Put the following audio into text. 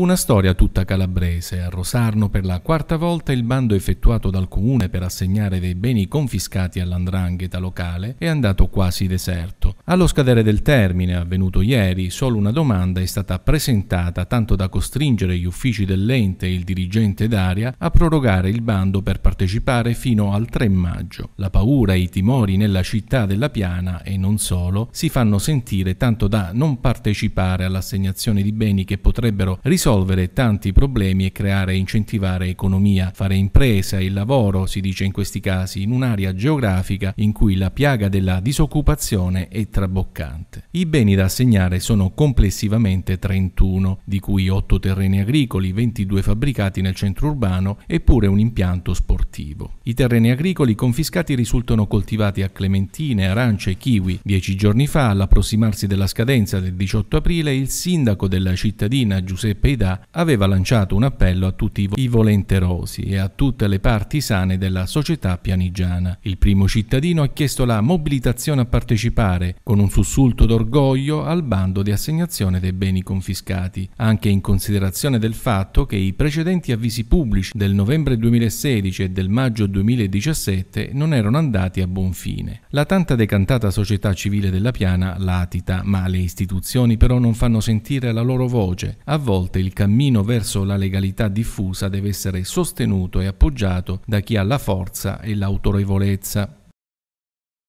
Una storia tutta calabrese. A Rosarno per la quarta volta il bando effettuato dal comune per assegnare dei beni confiscati all'andrangheta locale è andato quasi deserto. Allo scadere del termine, avvenuto ieri, solo una domanda è stata presentata tanto da costringere gli uffici dell'ente e il dirigente d'area a prorogare il bando per partecipare fino al 3 maggio. La paura e i timori nella città della Piana, e non solo, si fanno sentire tanto da non partecipare all'assegnazione di beni che potrebbero risolvere tanti problemi e creare e incentivare economia, fare impresa e lavoro, si dice in questi casi, in un'area geografica in cui la piaga della disoccupazione è tra traboccante. I beni da assegnare sono complessivamente 31, di cui 8 terreni agricoli, 22 fabbricati nel centro urbano e pure un impianto sportivo. I terreni agricoli confiscati risultano coltivati a clementine, arance e kiwi. Dieci giorni fa, all'approssimarsi della scadenza del 18 aprile, il sindaco della cittadina Giuseppe Idà aveva lanciato un appello a tutti i volenterosi e a tutte le parti sane della società pianigiana. Il primo cittadino ha chiesto la mobilitazione a partecipare con un sussulto d'orgoglio al bando di assegnazione dei beni confiscati, anche in considerazione del fatto che i precedenti avvisi pubblici del novembre 2016 e del maggio 2017 non erano andati a buon fine. La tanta decantata società civile della Piana latita, ma le istituzioni però non fanno sentire la loro voce. A volte il cammino verso la legalità diffusa deve essere sostenuto e appoggiato da chi ha la forza e l'autorevolezza.